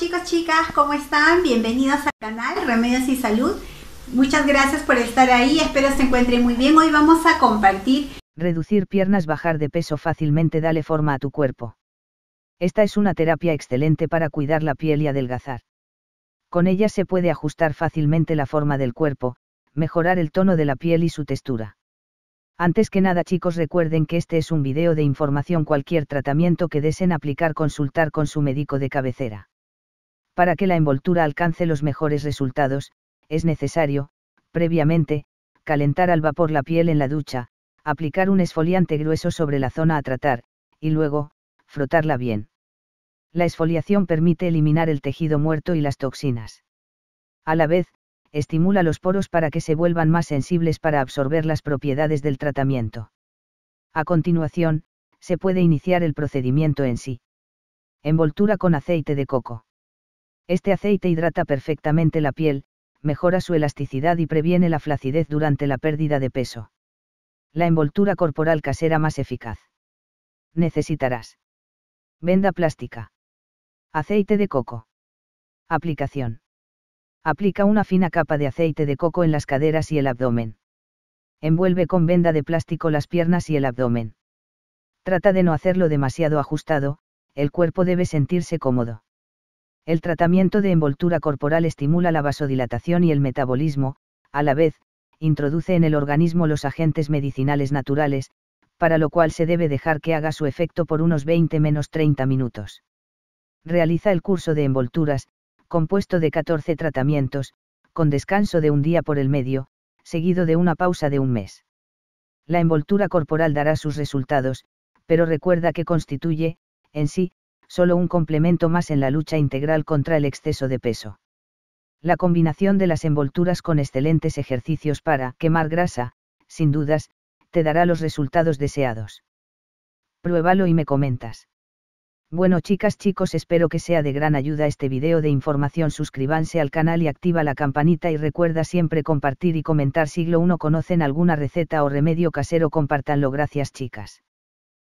chicos, chicas, ¿cómo están? Bienvenidos al canal Remedios y Salud. Muchas gracias por estar ahí, espero se encuentren muy bien. Hoy vamos a compartir... Reducir piernas, bajar de peso fácilmente, dale forma a tu cuerpo. Esta es una terapia excelente para cuidar la piel y adelgazar. Con ella se puede ajustar fácilmente la forma del cuerpo, mejorar el tono de la piel y su textura. Antes que nada chicos recuerden que este es un video de información cualquier tratamiento que deseen aplicar consultar con su médico de cabecera. Para que la envoltura alcance los mejores resultados, es necesario, previamente, calentar al vapor la piel en la ducha, aplicar un esfoliante grueso sobre la zona a tratar, y luego, frotarla bien. La esfoliación permite eliminar el tejido muerto y las toxinas. A la vez, estimula los poros para que se vuelvan más sensibles para absorber las propiedades del tratamiento. A continuación, se puede iniciar el procedimiento en sí. Envoltura con aceite de coco. Este aceite hidrata perfectamente la piel, mejora su elasticidad y previene la flacidez durante la pérdida de peso. La envoltura corporal casera más eficaz. Necesitarás. Venda plástica. Aceite de coco. Aplicación. Aplica una fina capa de aceite de coco en las caderas y el abdomen. Envuelve con venda de plástico las piernas y el abdomen. Trata de no hacerlo demasiado ajustado, el cuerpo debe sentirse cómodo. El tratamiento de envoltura corporal estimula la vasodilatación y el metabolismo, a la vez, introduce en el organismo los agentes medicinales naturales, para lo cual se debe dejar que haga su efecto por unos 20-30 minutos. Realiza el curso de envolturas, compuesto de 14 tratamientos, con descanso de un día por el medio, seguido de una pausa de un mes. La envoltura corporal dará sus resultados, pero recuerda que constituye, en sí, solo un complemento más en la lucha integral contra el exceso de peso. La combinación de las envolturas con excelentes ejercicios para quemar grasa, sin dudas, te dará los resultados deseados. Pruébalo y me comentas. Bueno chicas chicos espero que sea de gran ayuda este video de información suscríbanse al canal y activa la campanita y recuerda siempre compartir y comentar siglo 1 conocen alguna receta o remedio casero compártanlo gracias chicas.